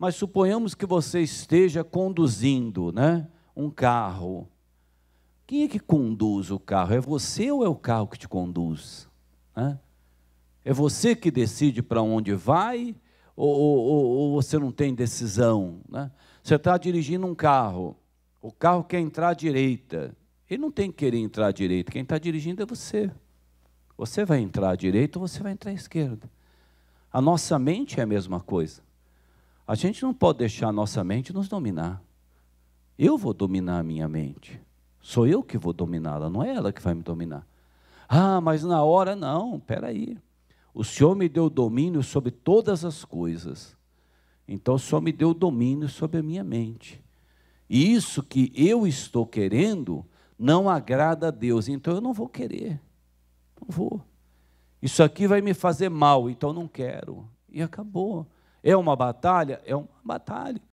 Mas suponhamos que você esteja conduzindo né, um carro. Quem é que conduz o carro? É você ou é o carro que te conduz? Né? É você que decide para onde vai ou, ou, ou, você não tem decisão? Né? Você está dirigindo um carro, o carro quer entrar à direita. Ele não tem que querer entrar à direita, quem está dirigindo é você. Você vai entrar à direita ou você vai entrar à esquerda. A nossa mente é a mesma coisa. A gente não pode deixar a nossa mente nos dominar. Eu vou dominar a minha mente. Sou eu que vou dominá-la, não é ela que vai me dominar. Ah, mas na hora não, espera aí. O Senhor me deu domínio sobre todas as coisas. Então o Senhor me deu domínio sobre a minha mente. E isso que eu estou querendo não agrada a Deus, então eu não vou querer. Não vou. Isso aqui vai me fazer mal, então não quero. E acabou. É uma batalha? É uma batalha.